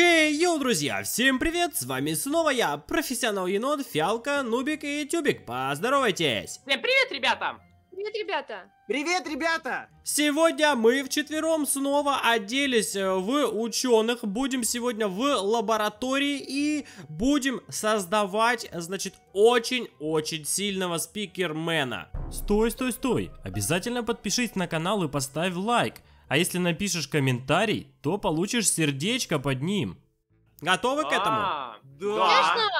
Хей, hey, йоу, друзья, всем привет, с вами снова я, профессионал енот, фиалка, нубик и тюбик, поздоровайтесь! Всем э, привет, ребята! Привет, ребята! Привет, ребята! Сегодня мы вчетвером снова оделись э, в ученых, будем сегодня в лаборатории и будем создавать, значит, очень-очень сильного спикермена. Стой, стой, стой! Обязательно подпишись на канал и поставь лайк. А если напишешь комментарий, то получишь сердечко под ним. Готовы к этому? А, да. Конечно!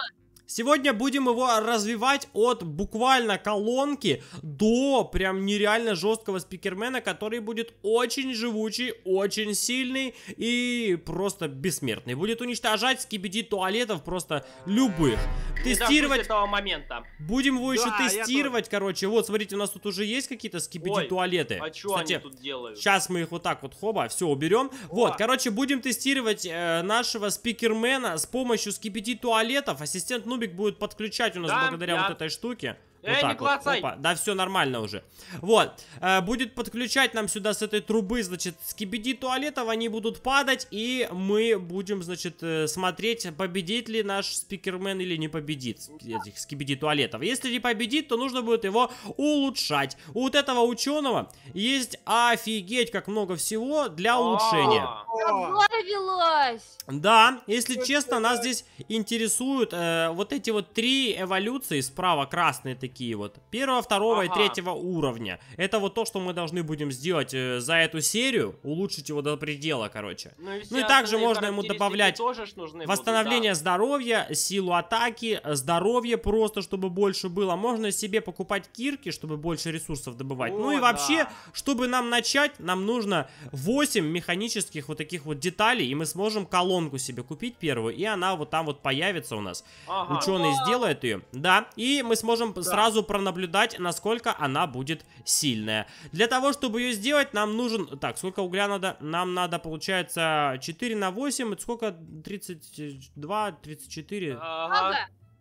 Сегодня будем его развивать от буквально колонки до прям нереально жесткого спикермена, который будет очень живучий, очень сильный и просто бессмертный. Будет уничтожать скибиди туалетов просто любых. Тестировать... этого момента. Будем его да, еще тестировать, я... короче. Вот, смотрите, у нас тут уже есть какие-то скибиди туалеты. а что Кстати, они тут делают? Сейчас мы их вот так вот, хоба, все, уберем. О. Вот, короче, будем тестировать э, нашего спикермена с помощью скибиди туалетов. Ассистент, ну зомбик будет подключать у нас да, благодаря я... вот этой штуке. Эй, вот э, не клацай! Вот. Опа. Да, все нормально уже. Вот. Э, будет подключать нам сюда с этой трубы, значит, скибиди туалетов, они будут падать, и мы будем, значит, э, смотреть, победит ли наш спикермен или не победит ну этих скибиди туалетов. Если не победит, то нужно будет его улучшать. У вот этого ученого есть офигеть, как много всего для а. улучшения. Оборвелось! Да, если честно, нас здесь интересуют э, вот эти вот три эволюции справа красные такие такие вот. Первого, второго ага. и третьего уровня. Это вот то, что мы должны будем сделать э, за эту серию, улучшить его до предела, короче. Ну и, ну, и также можно ему добавлять тоже нужны восстановление будут, да. здоровья, силу атаки, здоровье просто, чтобы больше было. Можно себе покупать кирки, чтобы больше ресурсов добывать. О, ну и да. вообще, чтобы нам начать, нам нужно 8 механических вот таких вот деталей, и мы сможем колонку себе купить первую, и она вот там вот появится у нас. Ага. Ученый да. сделает ее, да, и мы сможем да. сразу сразу пронаблюдать, насколько она будет сильная. Для того, чтобы ее сделать, нам нужен... Так, сколько угля надо? Нам надо, получается, 4 на 8. Это сколько? 32, 34? Ага.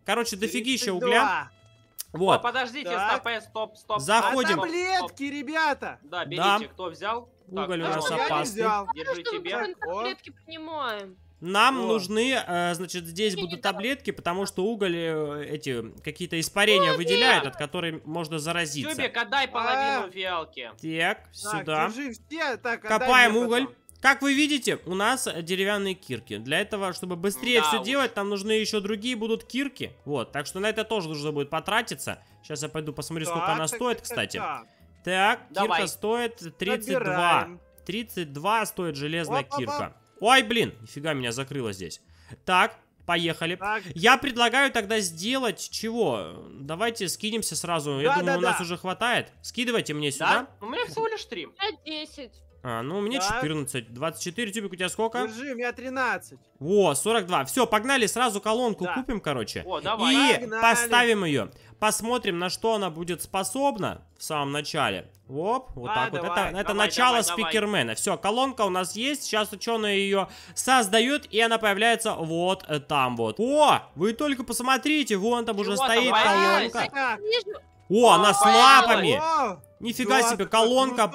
Короче, дофиги еще угля. Вот. О, подождите, так. стоп, стоп, стоп. Заходим. А таблетки, ребята. Да, берите, да. кто взял. Уголь так, у нас опасный. Держи тебе. Мы таблетки принимаем. Нам О. нужны, э, значит, здесь будут таблетки, потому что уголь э, эти какие-то испарения Чубик! выделяют, от которой можно заразиться. Чубик, отдай половину а... фиалки. Так, сюда. Держи все. Так, Копаем уголь. Потом. Как вы видите, у нас деревянные кирки. Для этого, чтобы быстрее да все уж. делать, нам нужны еще другие будут кирки. Вот, так что на это тоже нужно будет потратиться. Сейчас я пойду посмотрю, так, сколько она так, стоит, так, кстати. Так, так кирка Давай. стоит 32. Набираем. 32 стоит железная оп, кирка. Оп, оп. Ой, блин, нифига меня закрыло здесь. Так, поехали. Так. Я предлагаю тогда сделать чего? Давайте скинемся сразу. Да, Я думаю, да, у нас да. уже хватает. Скидывайте мне сюда. Да? У меня всего лишь три. У меня 10. А, ну у меня так. 14. 24, Тюбик, у тебя сколько? Держи, у меня 13. Во, 42. Все, погнали, сразу колонку да. купим, короче. О, давай. И погнали. поставим ее. Посмотрим, на что она будет способна в самом начале. Оп, вот а, так давай, вот. Это, давай, это начало давай, спикермена. Давай. Все, колонка у нас есть. Сейчас ученые ее создают, и она появляется вот там вот. О, вы только посмотрите, вон там Чего уже стоит там? колонка. О, она с лапами. Нифига да, себе, колонка,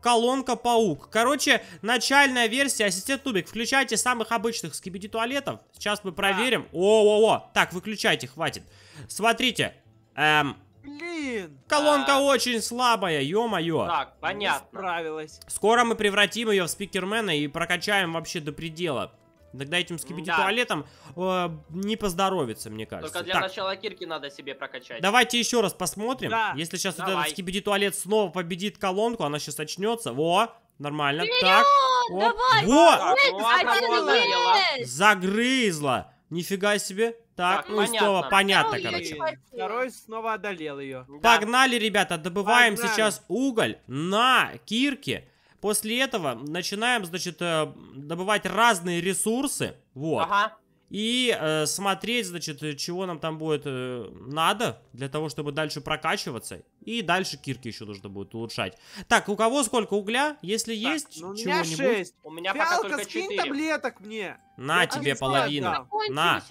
колонка паук. Короче, начальная версия ассистент тубик. Включайте самых обычных скибиди туалетов. Сейчас мы проверим. О-о-о. Да. Так, выключайте, хватит. Смотрите, Эм... Блин! Колонка а... очень слабая, ё-моё. Так, понятно. Справилась. Скоро мы превратим ее в спикермена и прокачаем вообще до предела. Тогда этим скипяти да. туалетом э, не поздоровится, мне кажется. Только для так. начала кирки надо себе прокачать. Давайте еще раз посмотрим. Да. Если сейчас Давай. этот скипяти туалет снова победит колонку, она сейчас очнется. Во, нормально. Вперед! Так. Оп. Давай! Во! Так, вот, вот, Загрызла. Нифига себе. Так, так ну понятно. снова понятно, и... короче. Второй снова одолел ее. Да. Погнали, ребята, добываем Погнали. сейчас уголь на кирке. После этого начинаем, значит, э, добывать разные ресурсы. Вот. Ага и э, смотреть, значит, э, чего нам там будет э, надо для того, чтобы дальше прокачиваться. И дальше кирки еще нужно будет улучшать. Так, у кого сколько угля? Если так, есть ну, у меня 6. У меня Фиалка, пока только 4. скинь таблеток мне. На я тебе половину. На.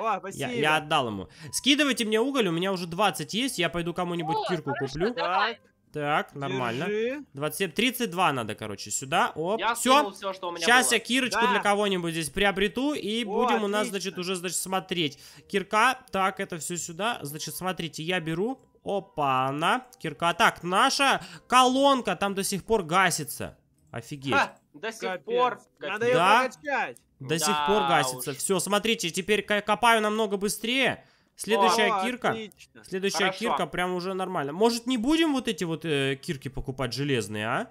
О, я, я отдал ему. Скидывайте мне уголь, у меня уже 20 есть. Я пойду кому-нибудь кирку хорошо, куплю. Давай. Так, нормально. Держи. 27, 32 надо, короче, сюда. Оп, я все. все что у меня Сейчас было. я кирочку да. для кого-нибудь здесь приобрету, и О, будем отлично. у нас, значит, уже, значит, смотреть. Кирка, так, это все сюда. Значит, смотрите, я беру. Опа, она, кирка. Так, наша колонка там до сих пор гасится. Офигеть. Ха, до сих Капец. пор. Надо да? ее прокачать. До да сих пор гасится. Уж. Все, смотрите, теперь копаю намного быстрее. Следующая О, кирка. Отлично. Следующая Хорошо. кирка прям уже нормально. Может, не будем вот эти вот э, кирки покупать железные, а?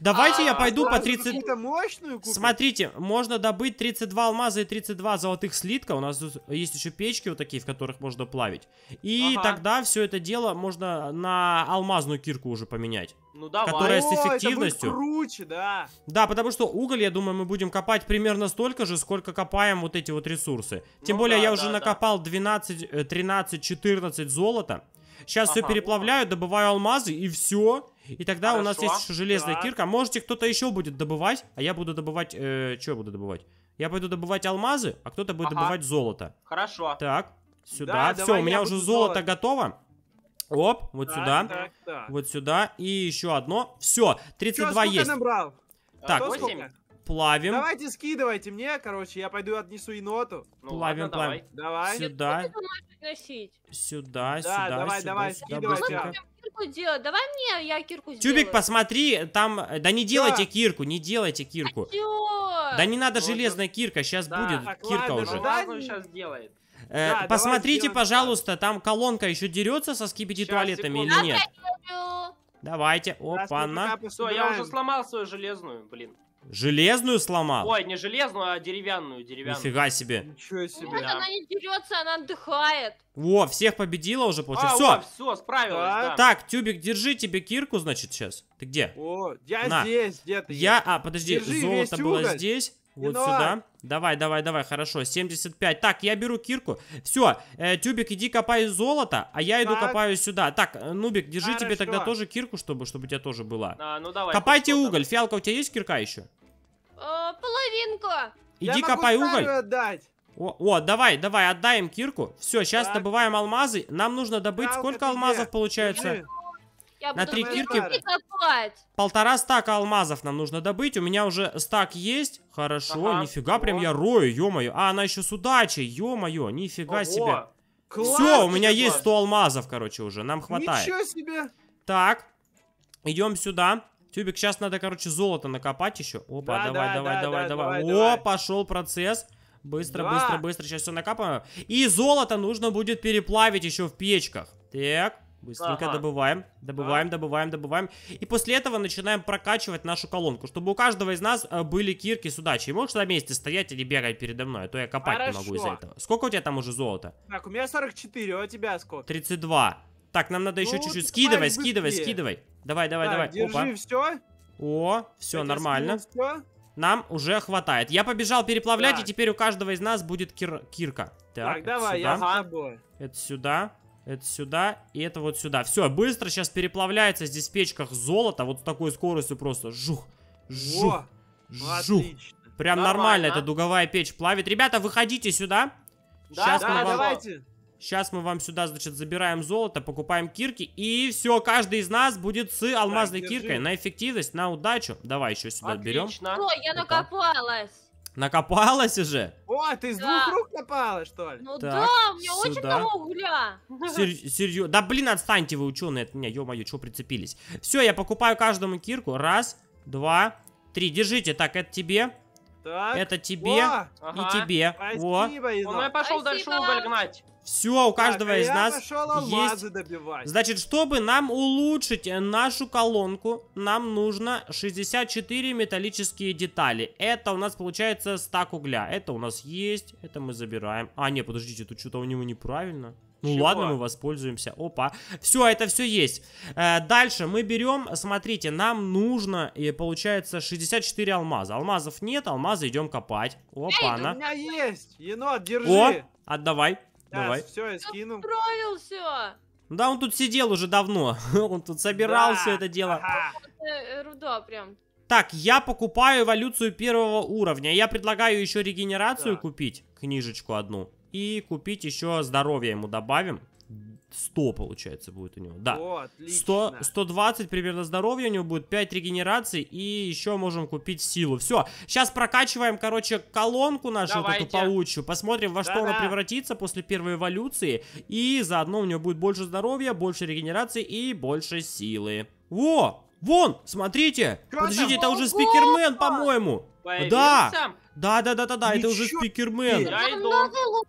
Давайте а, я пойду по 30... Мощную Смотрите, можно добыть 32 алмаза и 32 золотых слитка. У нас тут есть еще печки вот такие, в которых можно плавить. И ага. тогда все это дело можно на алмазную кирку уже поменять. Ну давай. Которая с эффективностью. это будет круче, да. Да, потому что уголь, я думаю, мы будем копать примерно столько же, сколько копаем вот эти вот ресурсы. Тем ну, более да, я да, уже да. накопал 12, 13, 14 золота. Сейчас ага. все переплавляю, добываю алмазы и все и тогда Хорошо. у нас есть еще железная да. кирка. Можете, кто-то еще будет добывать, а я буду добывать... Э, что я буду добывать? Я пойду добывать алмазы, а кто-то будет ага. добывать золото. Хорошо. Так, сюда. Да, Все, у меня уже золото, золото готово. Оп, вот так, сюда. Так, так. Вот сюда. И еще одно. Все, 32 Чё, есть. Набрал? Так, 8? плавим. Давайте скидывайте мне, короче, я пойду отнесу еноту. Ну, плавим, ладно, плавим. Давай. Сюда. Сюда, да, сюда, давай, сюда, давай, сюда, скидывай, Кирку делать. Давай мне, а я кирку Тюбик, сделаю. Тюбик, посмотри, там... Да не делайте да. кирку, не делайте кирку. А да не надо вот железная кирка, сейчас да. будет так, кирка ладно, уже. Ладно, сейчас делает. Э, да, посмотрите, пожалуйста, там колонка еще дерется со скипети туалетами секунду. или нет? Давайте, опа-на. Все, я уже сломал свою железную, блин. Железную сломал? Ой, не железную, а деревянную, деревянную. Нифига себе. Ничего себе. Ну, вот да. она не дерется, она отдыхает. Во, всех победила уже, получается. А, все. все, справилась, да. да. Так, Тюбик, держи тебе кирку, значит, сейчас. Ты где? О, я На. здесь, где ты? Я, а, подожди, держи, золото было уголь. здесь. Вот Иной. сюда. Давай, давай, давай, хорошо, 75. Так, я беру кирку. Все, э, Тюбик, иди копай золото, а я иду так. копаю сюда. Так, э, Нубик, держи Хорошо. тебе тогда тоже кирку, чтобы, чтобы у тебя тоже была. А, ну давай. Копайте уголь. Фиалка, у тебя есть кирка еще? половинку. Иди Я копай могу уголь. отдать. О, о, давай, давай, отдаем кирку. Все, сейчас так. добываем алмазы. Нам нужно добыть Жалко сколько алмазов получается? Я на три кирки. Полтора стака алмазов нам нужно добыть. У меня уже стак есть. Хорошо, ага. нифига, прям я рою, ё-моё. А, она еще с удачей, ё-моё, нифига Ого. себе. Все, у меня класс. есть 100 алмазов, короче, уже. Нам хватает. Ничего себе. Так, идем сюда. Тюбик, сейчас надо, короче, золото накопать еще. Опа, да, давай, да, давай, да, давай, давай, давай. О, пошел процесс. Быстро, да. быстро, быстро. Сейчас все накапаем. И золото нужно будет переплавить еще в печках. Так. Быстренько ага. добываем, добываем, да. добываем, добываем. И после этого начинаем прокачивать нашу колонку, чтобы у каждого из нас э, были кирки с удачей. Можешь на месте стоять или бегать передо мной, а то я копать Хорошо. не могу из-за этого. Сколько у тебя там уже золота? Так, у меня 44, а у тебя сколько? 32. Так, нам надо еще ну, чуть-чуть. Ну, скидывай, скидывай, быстрее. скидывай. Давай, давай, так, давай. Держи Опа. все. О, все Я нормально. Все. Нам уже хватает. Я побежал переплавлять, так. и теперь у каждого из нас будет кир кирка. Так, так давай, сюда. я могу. Это сюда. Это сюда и это вот сюда. Все, быстро сейчас переплавляется здесь в печках золото. Вот с такой скоростью просто. Жух, жух, О, жух. Отлично. Прям нормально. нормально. Эта дуговая печь плавит. Ребята, выходите сюда. Да, сейчас да, давайте. Сейчас мы вам сюда, значит, забираем золото, покупаем кирки. И все, каждый из нас будет с алмазной так, киркой на эффективность, на удачу. Давай еще сюда Отлично. берем. Ой, я накопалась. Накопалась уже? О, ты с да. двух рук копалась, что ли? Ну так, да, у меня сюда. очень много угля. Сер серьезно? Да блин, отстаньте вы, ученые, от меня, ё-моё, чего прицепились? Все, я покупаю каждому кирку. Раз, два, три. Держите, так, это тебе. Так. Это тебе О, и ага. тебе. Спасибо, О. Он пошел Спасибо. дальше уголь гнать. Все, у каждого так, из а я нас есть... добивать. Значит, чтобы нам улучшить э, нашу колонку, нам нужно 64 металлические детали. Это у нас получается стак угля. Это у нас есть, это мы забираем. А, не, подождите, тут что-то у него неправильно. Ну Чего? ладно, мы воспользуемся. Опа. Все, это все есть. Э, дальше мы берем, смотрите, нам нужно, и получается, 64 алмаза. Алмазов нет, алмазы идем копать. Опа, она. У меня есть, енот, держи. О, отдавай. Давай. все, я скину. Отправил все. Да, он тут сидел уже давно. он тут собирал да. все это дело. Э, Руда прям. Так, я покупаю эволюцию первого уровня. Я предлагаю еще регенерацию да. купить, книжечку одну. И купить еще здоровье ему добавим. 100, получается, будет у него. Да. О, отлично. 100, 120 примерно здоровья у него будет, 5 регенераций, и еще можем купить силу. Все, сейчас прокачиваем, короче, колонку нашу вот эту паучью, посмотрим, во да -да. что она превратится после первой эволюции, и заодно у него будет больше здоровья, больше регенерации и больше силы. Во! Вон, смотрите! Круто. Подождите, это уже спикермен, по-моему! Да! Да, да, да, да, да, это уже спикермен. Я иду.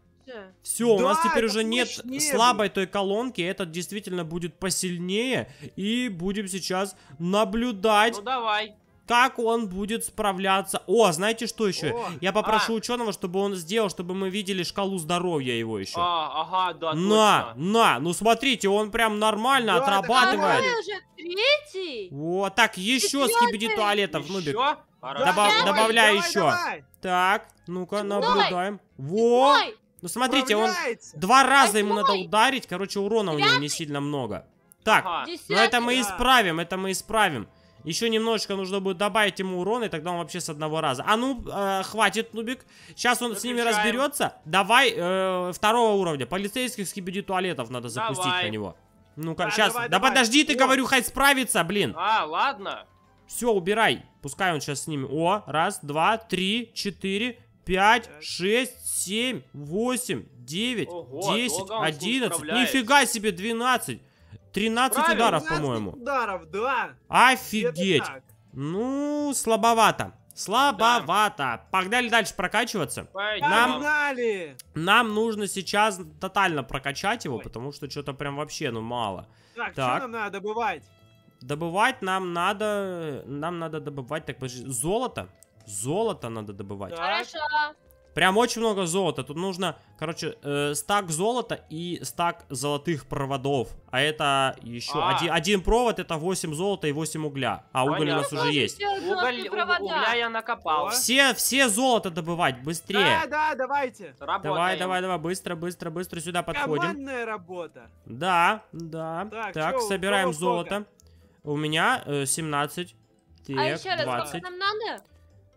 Все, да, у нас теперь уже нет мощнее. слабой той колонки, этот действительно будет посильнее, и будем сейчас наблюдать. Ну давай как он будет справляться. О, а знаете что еще? О, Я попрошу а. ученого, чтобы он сделал, чтобы мы видели шкалу здоровья его еще. А, ага, да, На, точно. на, ну смотрите, он прям нормально да, отрабатывает. Это а уже третий. О, так, еще скибиди туалетов, Нубик. Добав, давай, добавляй давай, еще. Давай. Так, ну-ка, наблюдаем. Во! Седьмой. Ну, смотрите, он два раза ему надо ударить. Короче, урона у него не сильно много. Так, но ну, это мы исправим, это мы исправим. Еще немножечко нужно будет добавить ему урон, и тогда он вообще с одного раза. А ну, э, хватит, Нубик. Сейчас он Выключаем. с ними разберется. Давай э, второго уровня. Полицейских скибиди туалетов надо запустить давай. на него. Ну-ка, да, сейчас. Давай, да давай. подожди, ты, О. говорю, хай справится, блин. А, ладно. Все, убирай. Пускай он сейчас с ними. О, раз, два, три, четыре, 5, 6, 7, 8, 9, Ого, 10, 11. Нифига себе, 12. 13 Правильно, ударов, по-моему. ударов, да. Офигеть. Ну, слабовато. Слабовато. Да. Погнали дальше прокачиваться. Погнали. Нам, нам нужно сейчас тотально прокачать его, Ой. потому что что-то прям вообще, ну, мало. Так, так. что нам надо добывать? Добывать нам надо... Нам надо добывать, так, подожди, золото? Золото надо добывать. Хорошо. Прям очень много золота. Тут нужно, короче, э, стак золота и стак золотых проводов. А это еще а. Один, один провод, это 8 золота и 8 угля. А уголь у нас уже есть. Уголь, угля я накопал. Все, все золото добывать, быстрее. Да, да, давайте. Работаем. Давай, давай, давай, быстро, быстро, быстро сюда подходим. Командная работа. Да, да. Так, так собираем золото. Сколько? У меня э, 17. А так, а еще раз, 20. сколько нам надо?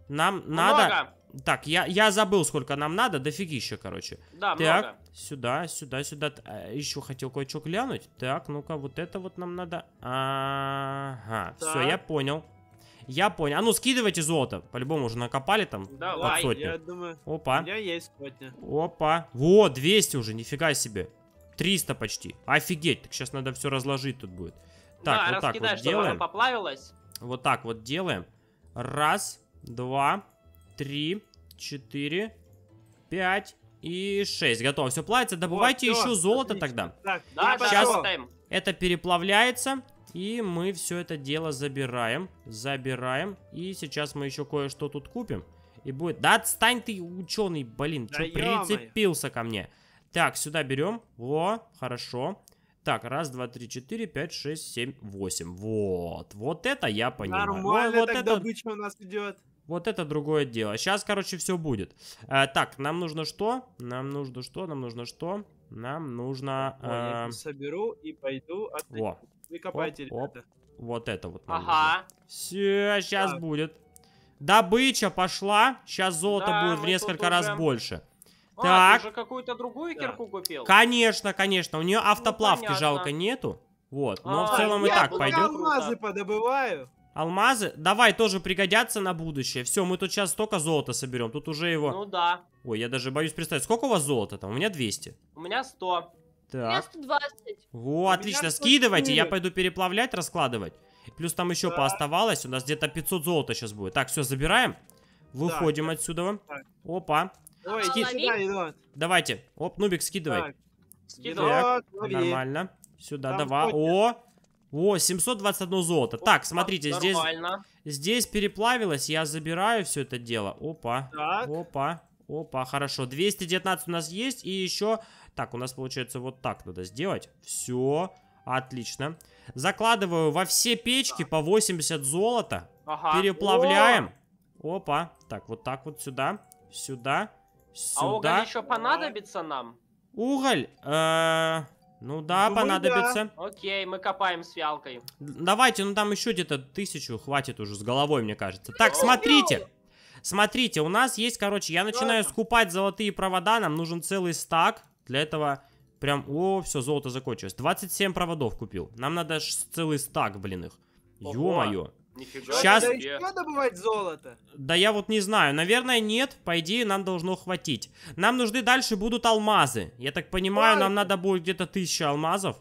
Нам Много. надо... Так, я, я забыл, сколько нам надо. Дофигища, короче. Да, так, много. сюда, сюда, сюда. Э, Еще хотел кое-что глянуть. Так, ну-ка, вот это вот нам надо. Ага, все, я понял. Я понял. А ну, скидывайте золото. По-любому уже накопали там Давай, я думаю. Опа. У меня есть сотня. Опа. Во, 200 уже, нифига себе. 300 почти. Офигеть. Так сейчас надо все разложить тут будет. Так, да, вот так вот чтобы делаем. поплавилось. Вот так вот делаем. Раз два, три, четыре, пять и шесть. Готово, все плавится. Добывайте вот, еще золото отлично. тогда. Так, да, Сейчас да, это переплавляется. И мы все это дело забираем. Забираем. И сейчас мы еще кое-что тут купим. И будет... Да отстань ты, ученый, блин. Да что прицепился ко мне? Так, сюда берем. О, хорошо. Так, раз, два, три, четыре, пять, шесть, семь, восемь. Вот. Вот это я понимаю. Нормально вот, вот так это... добыча у нас идет. Вот это другое дело. Сейчас, короче, все будет. Э, так, нам нужно что? Нам нужно что? Нам нужно что? Нам нужно... Э... Ой, эм, соберу и пойду отдыхать. А Во. Вы копайте, оп, оп. Вот это вот. Ага. Все, сейчас так. будет. Добыча пошла. Сейчас золото да, будет в несколько раз больше. А, так. ты уже какую-то другую да. кирку купил? Конечно, конечно. У нее ну, автоплавки ну, жалко нету. Вот, но а, в целом и так пойдет. Я алмазы подобываю. Алмазы, давай, тоже пригодятся на будущее. Все, мы тут сейчас столько золота соберем. Тут уже его... Ну да. Ой, я даже боюсь представить. Сколько у вас золота там? У меня 200. У меня 100. Так. У меня 120. Во, отлично. Скидывайте, я пойду переплавлять, раскладывать. Плюс там еще да. пооставалось. У нас где-то 500 золота сейчас будет. Так, все, забираем. Выходим так. отсюда. Так. Опа. Ой, Ски... сюда, Давайте. Оп, Нубик, скидывай. Так. Скидывай. Так, нормально. Сюда, там давай. О, о, 721 золото. Опа, так, смотрите, нормально. здесь, здесь переплавилось, я забираю все это дело. Опа, так. опа, опа, хорошо. 219 у нас есть и еще... Так, у нас получается вот так надо сделать. Все, отлично. Закладываю во все печки так. по 80 золота. Ага. Переплавляем. О! Опа, так, вот так вот сюда, сюда, сюда. А уголь еще понадобится нам? Уголь? Э ну да, Думаю, понадобится. Да. Окей, мы копаем с фиалкой. Давайте, ну там еще где-то тысячу хватит уже с головой, мне кажется. Так, смотрите. Смотрите, у нас есть, короче, я начинаю скупать золотые провода, нам нужен целый стак. Для этого прям, о, все, золото закончилось. 27 проводов купил. Нам надо целый стак, блин, их. Ё-моё. Нифига Сейчас... Надо еще добывать золото? Да я вот не знаю. Наверное, нет. По идее, нам должно хватить. Нам нужны дальше будут алмазы. Я так понимаю, Ой. нам надо будет где-то тысяча алмазов.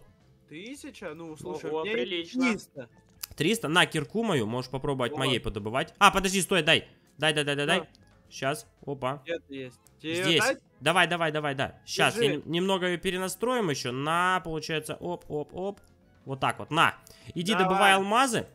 Тысяча? Ну, слушай, Ого, прилично. 300. 300? На, кирку мою. Можешь попробовать вот. моей подобывать. А, подожди, стой, дай. Дай, дай, дай, дай, дай. Сейчас, опа. где есть. Здесь. Дать? Давай, давай, давай, да. Сейчас, я немного ее перенастроим еще. На, получается, оп, оп, оп. Вот так вот, на. Иди давай. добывай алмазы.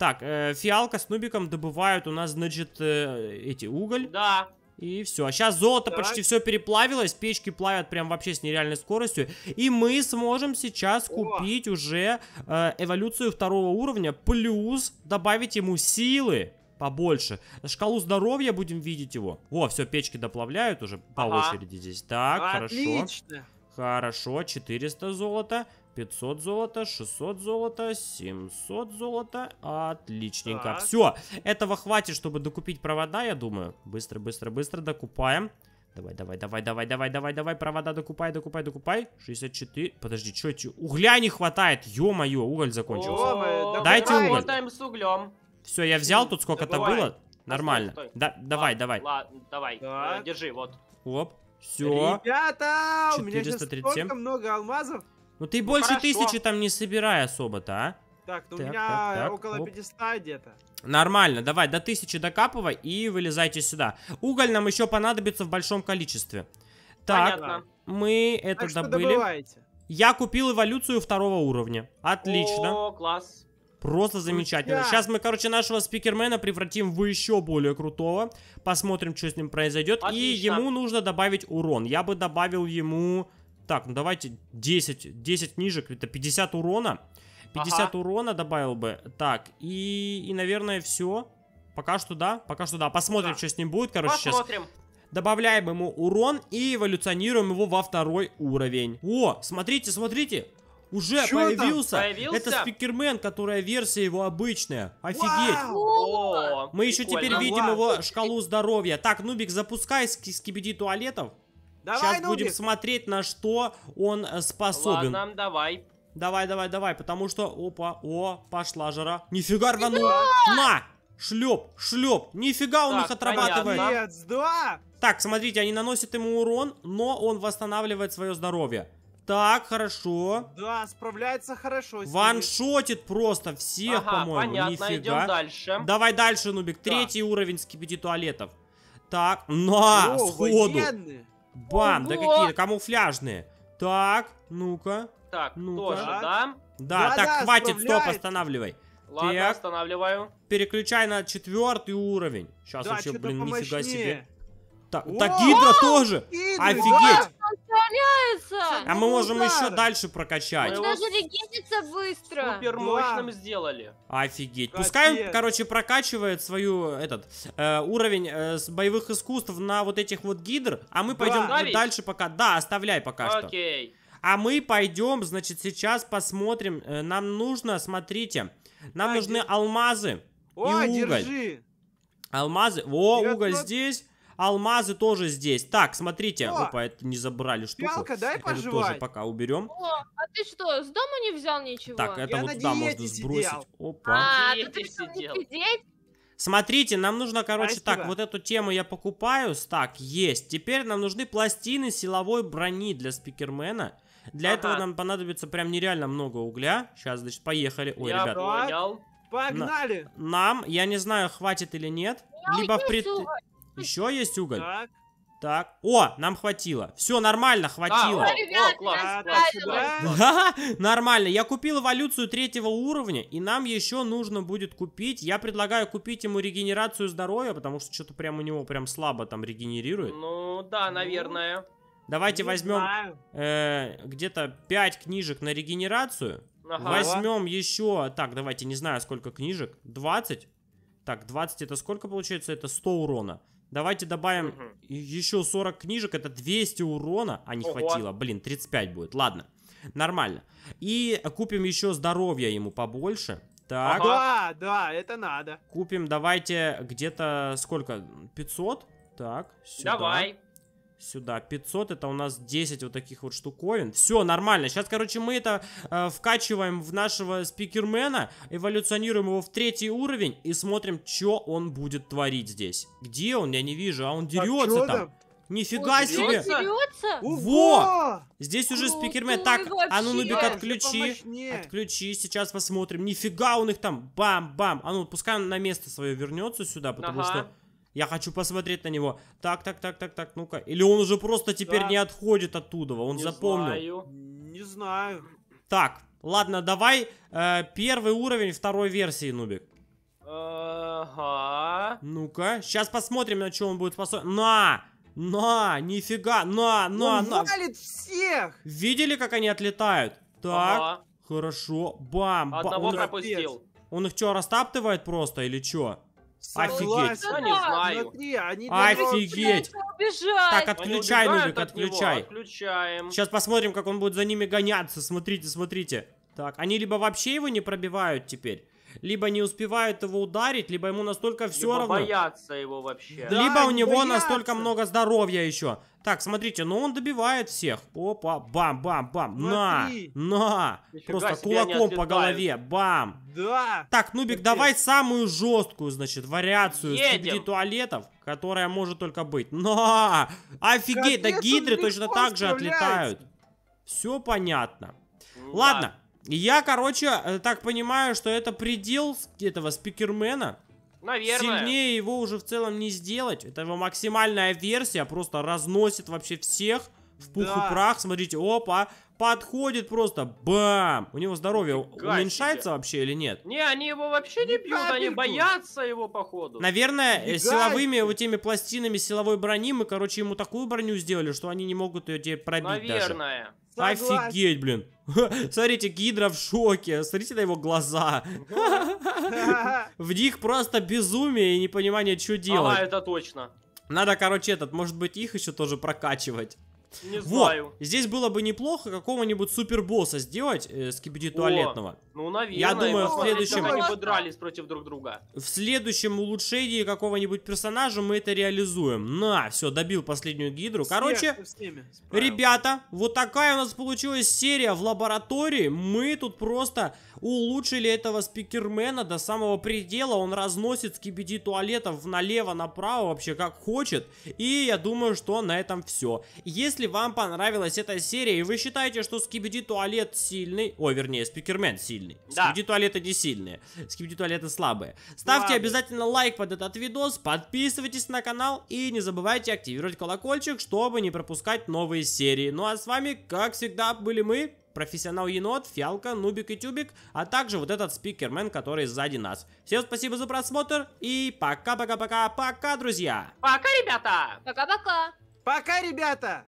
Так, э, фиалка с нубиком добывают у нас, значит, э, эти уголь. Да. И все. А сейчас золото так. почти все переплавилось, печки плавят прям вообще с нереальной скоростью. И мы сможем сейчас О. купить уже э, эволюцию второго уровня, плюс добавить ему силы побольше. Шкалу здоровья будем видеть его. Во, все, печки доплавляют уже по ага. очереди здесь. Так, Отлично. хорошо. Хорошо, 400 золота, 500 золота, 600 золота, 700 золота. Отличненько. Так. Все, этого хватит, чтобы докупить провода, я думаю. Быстро, быстро, быстро докупаем. Давай, давай, давай, давай, давай, давай, давай, провода докупай, докупай, докупай. 64. Подожди, что это? Угля не хватает. Ё-моё, уголь закончился. О, Дайте уголь. с углем. Все, я взял тут сколько-то было. Нормально. Стой, стой. Да, давай, ладно, давай. Ладно, давай. Так. Э, держи, вот. Оп. Все. Ребята, 437. у меня сейчас столько много алмазов. Ну ты больше хорошо. тысячи там не собирай особо-то, а? Так, ну так, у меня так, так, около оп. 500 где-то. Нормально, давай до тысячи докапывай и вылезайте сюда. Уголь нам еще понадобится в большом количестве. Так, Понятно. мы это так, добыли. Что Я купил эволюцию второго уровня. Отлично. О, класс. Просто замечательно. Сейчас мы, короче, нашего спикермена превратим в еще более крутого. Посмотрим, что с ним произойдет. Отлично. И ему нужно добавить урон. Я бы добавил ему... Так, ну давайте 10, 10 нижек. Это 50 урона. 50 ага. урона добавил бы. Так, и, и наверное, все. Пока что да, пока что да. Посмотрим, да. что с ним будет, короче, Посмотрим. сейчас добавляем ему урон и эволюционируем его во второй уровень. О, смотрите, смотрите, уже Чё появился. появился. Это спикермен, которая версия его обычная. Офигеть. Вау! Мы еще теперь видим его шкалу здоровья. Так, Нубик, запускай скибиди туалетов. Давай, Сейчас Нубик. будем смотреть, на что он э, способен. Ладно, давай. Давай, давай, давай, потому что... Опа, о, пошла жара. Нифига рванула. На! Шлеп, шлеп. Нифига он так, их отрабатывает. Понятно. Так, смотрите, они наносят ему урон, но он восстанавливает свое здоровье. Так, хорошо. Да, справляется хорошо. Ваншотит просто всех, ага, по-моему. Понятно, Нифига. идем дальше. Давай дальше, Нубик. Да. Третий уровень скипяти туалетов. Так, на, О, сходу. Военные. Бам, Ого. да какие-то камуфляжные. Так, ну-ка. Так, ну -ка. тоже, да? Да, да так, да, хватит, стоп, останавливай. Ладно, так. останавливаю. Переключай на четвертый уровень. Сейчас да, вообще, блин, нифига себе. Так, О, так гидра тоже. Гидры, Офигеть. Да. А мы можем еще дальше прокачать. Он даже регенится быстро. Супер мощным сделали. Офигеть. Пускай он, короче, прокачивает свою, этот, э, уровень э, с боевых искусств на вот этих вот гидр, а мы пойдем Давить? дальше пока. Да, оставляй пока Окей. что. Окей. А мы пойдем, значит, сейчас посмотрим. Э, нам нужно, смотрите, нам а, нужны держи. алмазы О, и уголь. держи. Алмазы. О, 900... уголь здесь. Алмазы тоже здесь. Так, смотрите. О, Опа, это не забрали штуку. Фиалка, дай это пожевать. тоже пока уберем. О, а ты что, с дома не взял ничего? Так, это Я вот сюда можно сбросить. Опа. А, ты решил сидеть? Смотрите, нам нужно, короче, Спасибо. так, вот эту тему я покупаю. Так, есть. Теперь нам нужны пластины силовой брони для спикермена. Для ага. этого нам понадобится прям нереально много угля. Сейчас, значит, поехали. Ой, я ребят. Понял. Погнали! На, нам, я не знаю, хватит или нет. Я либо в, пред... Еще есть уголь? Так. Так. О, нам хватило. Все, нормально, хватило. А, ребят, класс, класс, да, нормально. Я купил эволюцию третьего уровня, и нам еще нужно будет купить. Я предлагаю купить ему регенерацию здоровья, потому что что-то прям у него прям слабо там регенерирует. Ну, да, ну. наверное. Давайте Не возьмем э, где-то 5 книжек на регенерацию. Ага. Возьмем еще, так, давайте, не знаю, сколько книжек. 20? Так, 20 это сколько получается? Это 100 урона. Давайте добавим угу. еще 40 книжек, это 200 урона, а не Ого. хватило. Блин, 35 будет, ладно. Нормально. И купим еще здоровья ему побольше. Так. Ага, да, да, это надо. Купим, давайте, где-то сколько? 500? Так, сюда. Давай сюда. 500 это у нас 10 вот таких вот штуковин. Все, нормально. Сейчас, короче, мы это э, вкачиваем в нашего спикермена, эволюционируем его в третий уровень и смотрим, что он будет творить здесь. Где он? Я не вижу. А он а дерется там. там? Нифига он себе! Дерется? Во! Здесь уже спикермен. Так, а ну, Нубик, отключи. Отключи, сейчас посмотрим. Нифига он их там. Бам-бам. А ну, пускай он на место свое вернется сюда, потому ага. что... Я хочу посмотреть на него. Так, так, так, так, так, ну-ка. Или он уже просто теперь да. не отходит оттуда, он не запомнил. Знаю. Не знаю. Так, ладно, давай э, первый уровень второй версии, Нубик. Ага. Ну-ка, сейчас посмотрим, на чем он будет способен. На! На! Нифига! На! На! Он на! валит всех! Видели, как они отлетают? Так, ага. хорошо. Бам! Одного пропустил. Он их что, растаптывает просто или что? Офигеть. Да, не знаю. Смотри, они Офигеть. Так, отключай, Нубик, от отключай. Отключаем. Сейчас посмотрим, как он будет за ними гоняться. Смотрите, смотрите. Так, они либо вообще его не пробивают теперь, либо не успевают его ударить, либо ему настолько все равно. боятся его вообще. Да, либо у него боятся. настолько много здоровья еще. Так, смотрите, ну он добивает всех. Опа, бам, бам, бам. Смотри. На, на. Нифига Просто кулаком по голове. Бам. Да. Так, Нубик, давай самую жесткую, значит, вариацию среди туалетов, которая может только быть. На. Офигеть, Капец, да гидры точно так же отлетают. Все понятно. Ладно, и я, короче, э, так понимаю, что это предел этого спикермена. Наверное. Сильнее его уже в целом не сделать. Это его максимальная версия, просто разносит вообще всех в пух да. и прах. Смотрите, опа, подходит просто, бам! У него здоровье Фига уменьшается себе. вообще или нет? Не, они его вообще не бьют, Капельку. они боятся его, походу. Наверное, э, Фига силовыми вот теми пластинами силовой брони мы, короче, ему такую броню сделали, что они не могут ее тебе пробить Наверное. даже. Наверное. Офигеть, блин. Смотрите, Гидра в шоке. Смотрите на его глаза. В них просто безумие и непонимание, что делать. А, это точно. Надо, короче, этот, может быть, их еще тоже прокачивать. Не знаю. Вот. Здесь было бы неплохо какого-нибудь супербосса сделать э, с кибиди туалетного. Ну, наверное. Я думаю, в следующем... Они бы дрались против друг друга. В следующем улучшении какого-нибудь персонажа мы это реализуем. На, все, добил последнюю гидру. Короче, ребята, вот такая у нас получилась серия в лаборатории. Мы тут просто улучшили этого спикермена до самого предела. Он разносит скибиди туалетов налево-направо вообще как хочет. И я думаю, что на этом все. Если если вам понравилась эта серия, и вы считаете, что Скибиди Туалет сильный, о, вернее, Спикермен сильный. Да. Скибиди Туалеты не сильные, Скибиди Туалеты слабые. Ставьте Ладно. обязательно лайк под этот видос, подписывайтесь на канал и не забывайте активировать колокольчик, чтобы не пропускать новые серии. Ну а с вами, как всегда, были мы, профессионал енот, фиалка, нубик и тюбик, а также вот этот спикермен, который сзади нас. Всем спасибо за просмотр и пока-пока-пока-пока, друзья! Пока, ребята! Пока-пока! Пока, ребята!